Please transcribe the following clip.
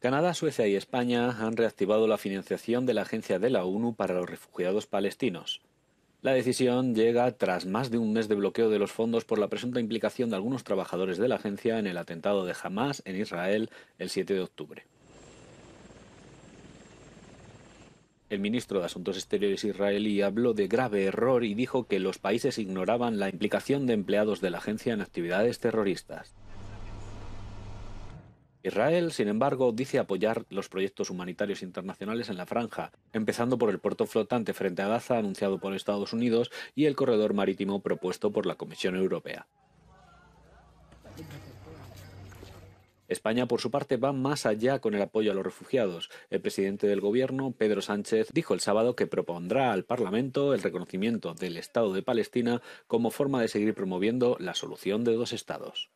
Canadá, Suecia y España han reactivado la financiación de la Agencia de la ONU para los Refugiados Palestinos. La decisión llega tras más de un mes de bloqueo de los fondos por la presunta implicación de algunos trabajadores de la agencia en el atentado de Hamas en Israel el 7 de octubre. El ministro de Asuntos Exteriores israelí habló de grave error y dijo que los países ignoraban la implicación de empleados de la agencia en actividades terroristas. Israel, sin embargo, dice apoyar los proyectos humanitarios internacionales en la franja, empezando por el puerto flotante frente a Gaza anunciado por Estados Unidos y el corredor marítimo propuesto por la Comisión Europea. España, por su parte, va más allá con el apoyo a los refugiados. El presidente del Gobierno, Pedro Sánchez, dijo el sábado que propondrá al Parlamento el reconocimiento del Estado de Palestina como forma de seguir promoviendo la solución de dos estados.